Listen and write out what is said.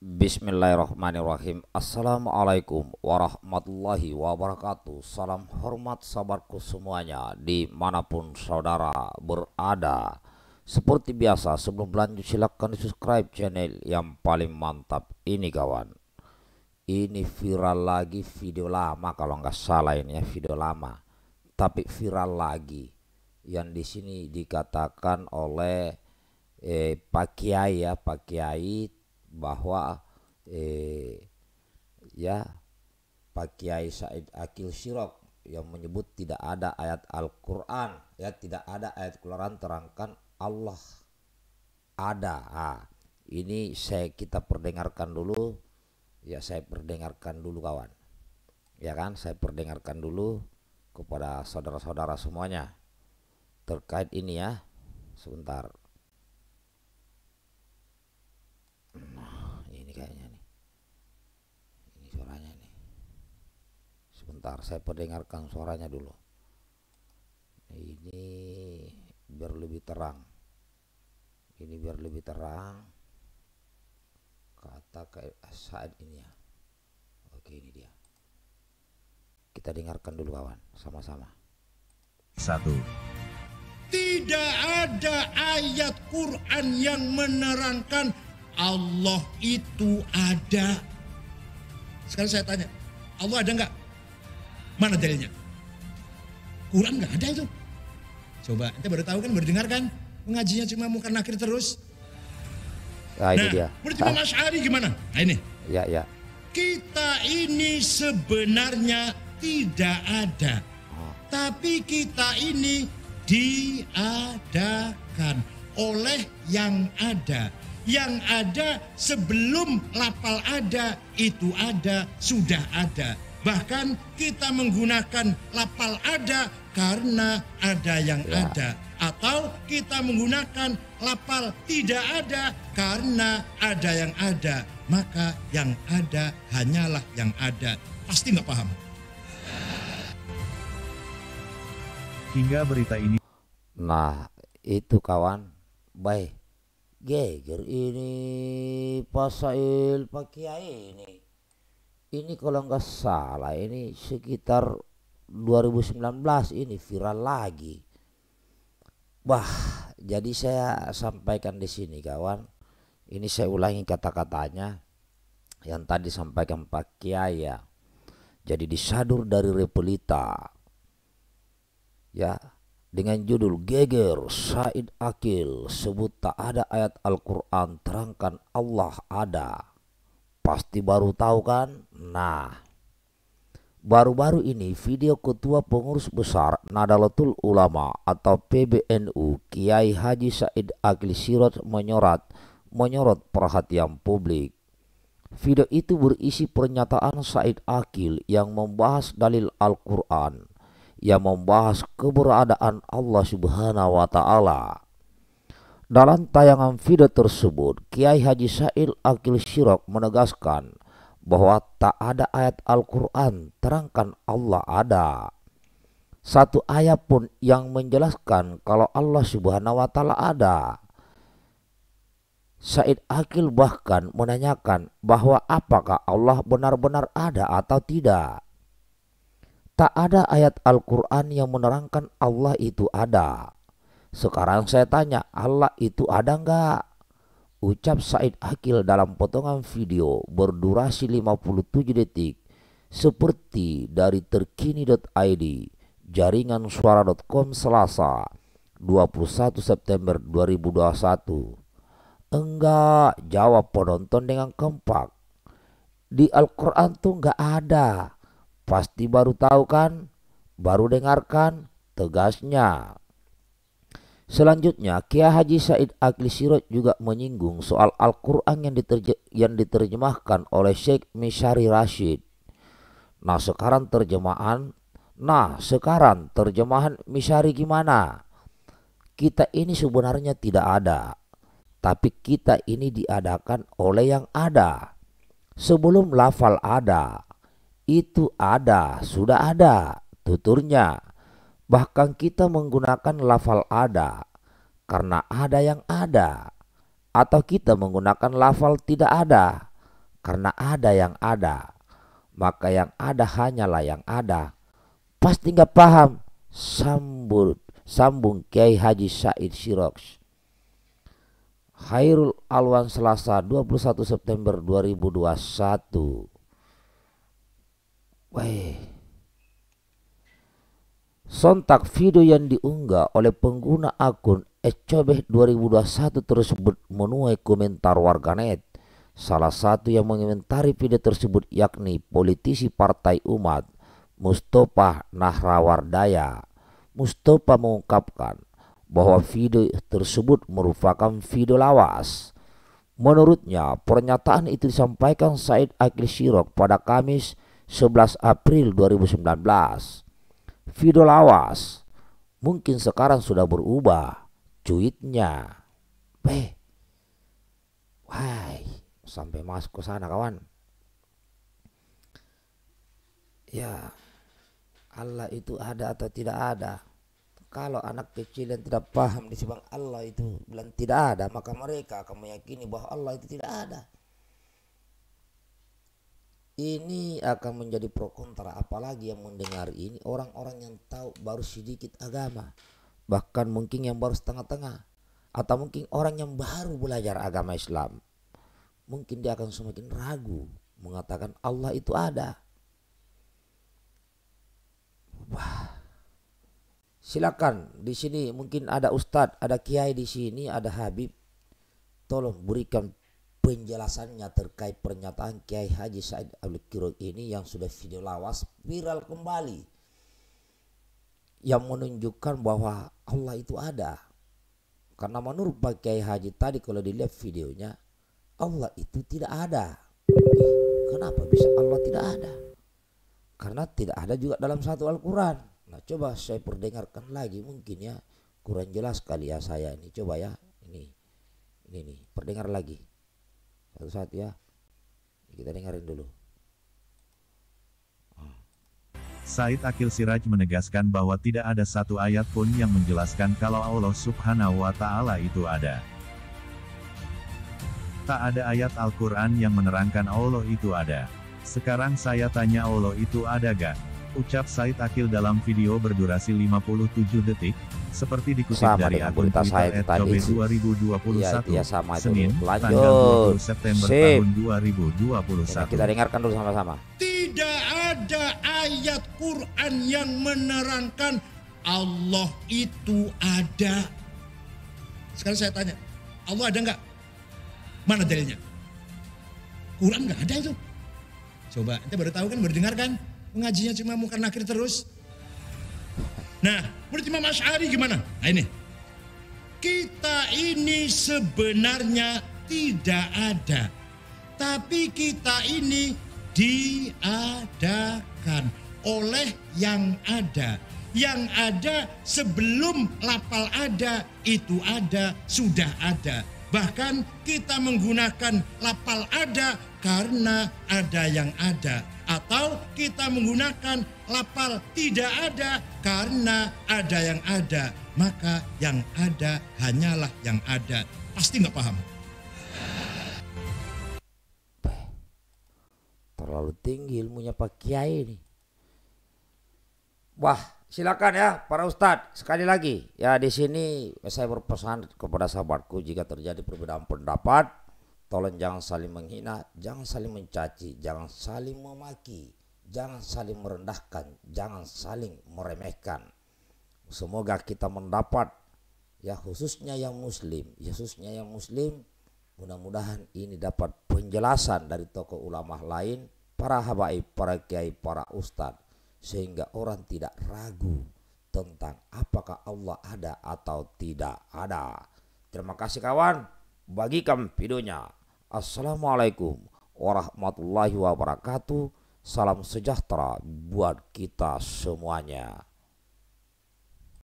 Bismillahirrahmanirrahim Assalamualaikum warahmatullahi wabarakatuh Salam hormat sabarku semuanya Dimanapun saudara berada Seperti biasa sebelum lanjut silahkan subscribe channel yang paling mantap ini kawan Ini viral lagi video lama kalau nggak salah ini ya video lama Tapi viral lagi Yang di sini dikatakan oleh eh, Pak Kiai ya Pak Kiai bahwa eh, ya Pak Kiai Said Akil Sirok yang menyebut tidak ada ayat Al-Quran ya tidak ada ayat Quran terangkan Allah ada ah ini saya kita perdengarkan dulu ya saya perdengarkan dulu kawan ya kan saya perdengarkan dulu kepada saudara-saudara semuanya terkait ini ya sebentar Sebentar saya perdengarkan suaranya dulu. Ini biar lebih terang. Ini biar lebih terang. Kata saat ini ya. Oke ini dia. Kita dengarkan dulu kawan sama-sama. Satu. Tidak ada ayat Quran yang menerangkan Allah itu ada. Sekarang saya tanya, Allah ada nggak? Mana dalilnya? Quran nggak ada itu. Coba, kita baru tahu kan, baru dengar kan? Mengajinya cuma muka nakir terus. Nah, nah dia. Menurut Imam ah. Ash'ari gimana? Nah ini. Ya, ya. Kita ini sebenarnya tidak ada. Ah. Tapi kita ini diadakan oleh yang ada. Yang ada sebelum lapal ada, itu ada, sudah ada Bahkan kita menggunakan lapal ada karena ada yang ya. ada atau kita menggunakan lapal tidak ada karena ada yang ada maka yang ada hanyalah yang ada pasti nggak paham hingga berita ini nah itu kawan baik geger ini pasail pak ini ini kalau nggak salah ini sekitar 2019 ini viral lagi. Wah, jadi saya sampaikan di sini kawan. Ini saya ulangi kata-katanya yang tadi sampaikan Pak Kiai ya. Jadi disadur dari Repelita. Ya, dengan judul Geger Said Akil sebut tak ada ayat Al-Qur'an terangkan Allah ada. Pasti baru tahu kan? Nah, baru-baru ini video Ketua Pengurus Besar Nadalatul Ulama atau PBNU Kiai Haji Said Agil Sirot menyorot, menyorot perhatian publik. Video itu berisi pernyataan Said Akil yang membahas dalil Al-Quran, yang membahas keberadaan Allah Subhanahu wa Ta'ala dalam tayangan video tersebut, Kiai Haji Sa'il Akil Syirok menegaskan bahwa tak ada ayat Al-Quran terangkan Allah ada. Satu ayat pun yang menjelaskan kalau Allah subhanahu wa ta'ala ada. Said Akil bahkan menanyakan bahwa apakah Allah benar-benar ada atau tidak. Tak ada ayat Al-Quran yang menerangkan Allah itu ada. Sekarang saya tanya, Allah itu ada enggak? Ucap Said Akil dalam potongan video berdurasi 57 detik seperti dari terkini.id jaringan suara.com Selasa 21 September 2021. Enggak, jawab penonton dengan kempak. Di Al-Quran tuh enggak ada. Pasti baru tahu kan? Baru dengarkan? Tegasnya. Selanjutnya, Kia Haji Said Agli Sirot juga menyinggung soal Al-Quran yang, diterje yang diterjemahkan oleh Sheikh Mishari Rashid. Nah sekarang terjemahan, nah sekarang terjemahan Mishari gimana? Kita ini sebenarnya tidak ada, tapi kita ini diadakan oleh yang ada. Sebelum lafal ada, itu ada, sudah ada, tuturnya. Bahkan kita menggunakan lafal ada karena ada yang ada atau kita menggunakan lafal tidak ada karena ada yang ada. Maka yang ada hanyalah yang ada. Pasti nggak paham. Sambut, sambung Kiai Haji Said Sirox. Hairul Alwan Selasa 21 September 2021. Wah. Sontak video yang diunggah oleh pengguna akun ecobeh 2021 tersebut menuai komentar warganet. Salah satu yang mengomentari video tersebut yakni politisi Partai Umat Mustafa Nahrawardaya. Mustafa mengungkapkan bahwa video tersebut merupakan video lawas. Menurutnya, pernyataan itu disampaikan Said Akil Sirok pada Kamis 11 April 2019. Video lawas. Mungkin sekarang sudah berubah. Cuitnya. Weh. Wah, sampai masuk ke sana kawan. Ya, Allah itu ada atau tidak ada. Kalau anak kecil yang tidak paham di sebang Allah itu bilang tidak ada, maka mereka akan meyakini bahwa Allah itu tidak ada ini akan menjadi pro kontra apalagi yang mendengar ini orang-orang yang tahu baru sedikit agama bahkan mungkin yang baru setengah-tengah atau mungkin orang yang baru belajar agama Islam mungkin dia akan semakin ragu mengatakan Allah itu ada wah silakan di sini mungkin ada ustadz ada kiai di sini ada habib tolong berikan penjelasannya terkait pernyataan Kiai Haji Said Abdul Kirok ini yang sudah video lawas viral kembali yang menunjukkan bahwa Allah itu ada karena menurut Pak Kiai Haji tadi kalau dilihat videonya Allah itu tidak ada kenapa bisa Allah tidak ada karena tidak ada juga dalam satu Al-Quran nah coba saya perdengarkan lagi mungkin ya kurang jelas kali ya saya ini coba ya ini ini nih perdengar lagi satu saat ya kita dengerin dulu Said Akil Siraj menegaskan bahwa tidak ada satu ayat pun yang menjelaskan kalau Allah subhanahu wa ta'ala itu ada. Tak ada ayat Al-Quran yang menerangkan Allah itu ada. Sekarang saya tanya Allah itu ada gak? Ucap Said Akil dalam video berdurasi 57 detik, seperti dikutip sama dari akun Twitter at Cobe 2021, ya, ya sama itu. Senin, Lanjut. tanggal 20 September Sip. tahun 2021. Ini kita dengarkan dulu sama-sama. Tidak ada ayat Quran yang menerangkan Allah itu ada. Sekarang saya tanya, Allah ada nggak? Mana dalilnya? Quran nggak ada itu. Coba, kita baru tahu kan, baru dengar kan? Mengajinya cuma muka nakir terus. Nah, menurut Imam Ash'ari gimana? Nah ini. Kita ini sebenarnya tidak ada. Tapi kita ini diadakan oleh yang ada. Yang ada sebelum lapal ada, itu ada, sudah ada. Bahkan kita menggunakan lapal ada karena ada yang ada atau kita menggunakan lapal tidak ada karena ada yang ada maka yang ada hanyalah yang ada pasti nggak paham terlalu tinggi ilmunya Pak Kiai ini wah silakan ya para ustadz sekali lagi ya di sini saya berpesan kepada sahabatku jika terjadi perbedaan pendapat Tolong jangan saling menghina, jangan saling mencaci, jangan saling memaki, jangan saling merendahkan, jangan saling meremehkan. Semoga kita mendapat ya khususnya yang muslim, khususnya yang muslim mudah-mudahan ini dapat penjelasan dari tokoh ulama lain, para habaib, para kiai, para ustadz sehingga orang tidak ragu tentang apakah Allah ada atau tidak ada. Terima kasih kawan, bagikan videonya. Assalamualaikum warahmatullahi wabarakatuh. Salam sejahtera buat kita semuanya.